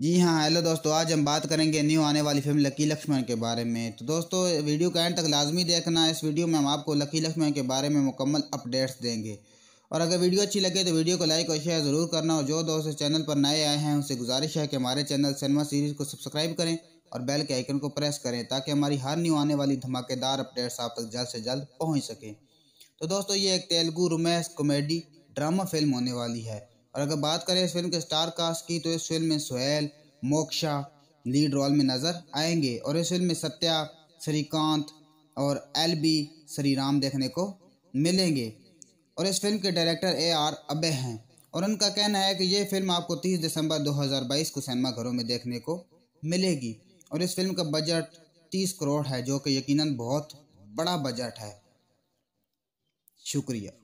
जी हाँ हेलो दोस्तों आज हम बात करेंगे न्यू आने वाली फिल्म लकी लक्ष्मण के बारे में तो दोस्तों वीडियो का एंड तक लाजमी देखना इस वीडियो में हम आपको लकी लक्ष्मण के बारे में मुकम्मल अपडेट्स देंगे और अगर वीडियो अच्छी लगे तो वीडियो को लाइक और शेयर ज़रूर करना और जो दोस्त चैनल पर नए आए हैं उनसे गुजारिश है कि हमारे चैनल सिनेमा सीरीज़ को सब्सक्राइब करें और बेल के आइकन को प्रेस करें ताकि हमारी हर न्यू आने वाली धमाकेदार अपडेट्स आप तक जल्द से जल्द पहुँच सकें तो दोस्तों ये एक Telugu romance comedy drama film होने वाली है और अगर बात करें इस फिल्म के स्टार कास्ट की तो इस फिल्म में सोहेल मोक्षा लीड रोल में नज़र आएंगे और इस फिल्म में सत्या श्रीकांत और एल बी श्रीराम देखने को मिलेंगे और इस फिल्म के डायरेक्टर ए आर अबे हैं और उनका कहना है कि ये फिल्म आपको 30 दिसंबर 2022 को सिनेमा घरों में देखने को मिलेगी और इस फिल्म का बजट 30 करोड़ है जो कि यकीनन बहुत बड़ा बजट है शुक्रिया